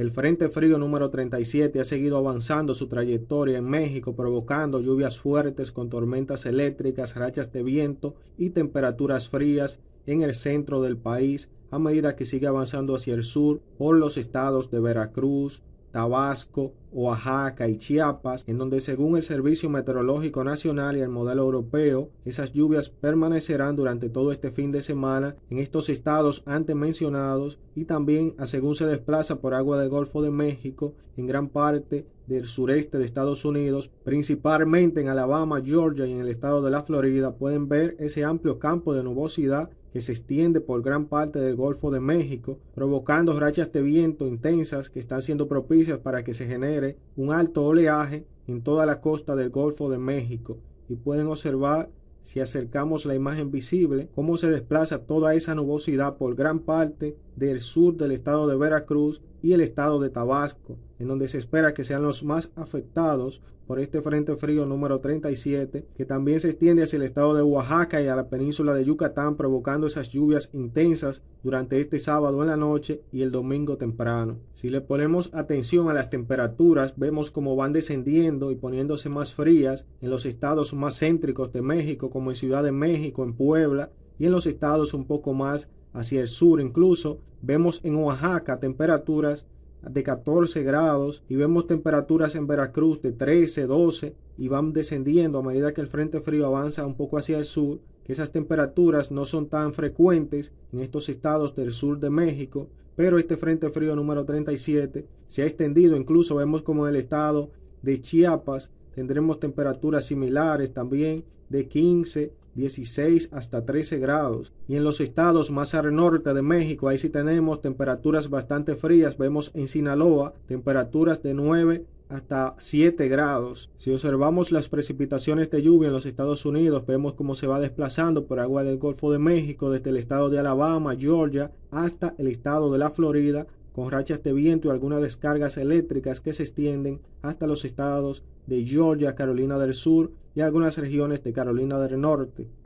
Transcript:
El Frente Frío número 37 ha seguido avanzando su trayectoria en México, provocando lluvias fuertes con tormentas eléctricas, rachas de viento y temperaturas frías en el centro del país a medida que sigue avanzando hacia el sur por los estados de Veracruz, Tabasco, Oaxaca y Chiapas, en donde según el Servicio Meteorológico Nacional y el modelo europeo, esas lluvias permanecerán durante todo este fin de semana en estos estados antes mencionados y también según se desplaza por agua del Golfo de México en gran parte del sureste de Estados Unidos, principalmente en Alabama, Georgia y en el estado de la Florida, pueden ver ese amplio campo de nubosidad que se extiende por gran parte del Golfo de México, provocando rachas de viento intensas que están siendo propicias para que se genere un alto oleaje en toda la costa del Golfo de México y pueden observar si acercamos la imagen visible cómo se desplaza toda esa nubosidad por gran parte del sur del estado de Veracruz y el estado de Tabasco, en donde se espera que sean los más afectados por este frente frío número 37, que también se extiende hacia el estado de Oaxaca y a la península de Yucatán, provocando esas lluvias intensas durante este sábado en la noche y el domingo temprano. Si le ponemos atención a las temperaturas, vemos cómo van descendiendo y poniéndose más frías en los estados más céntricos de México, como en Ciudad de México, en Puebla, y en los estados un poco más hacia el sur incluso, Vemos en Oaxaca temperaturas de 14 grados y vemos temperaturas en Veracruz de 13, 12 y van descendiendo a medida que el frente frío avanza un poco hacia el sur, que esas temperaturas no son tan frecuentes en estos estados del sur de México, pero este frente frío número 37 se ha extendido, incluso vemos como en el estado de Chiapas tendremos temperaturas similares también de 15 16 hasta 13 grados. Y en los estados más al norte de México, ahí sí tenemos temperaturas bastante frías. Vemos en Sinaloa temperaturas de 9 hasta 7 grados. Si observamos las precipitaciones de lluvia en los Estados Unidos, vemos cómo se va desplazando por agua del Golfo de México desde el estado de Alabama, Georgia, hasta el estado de la Florida, con rachas de viento y algunas descargas eléctricas que se extienden hasta los estados de Georgia, Carolina del Sur y algunas regiones de Carolina del Norte.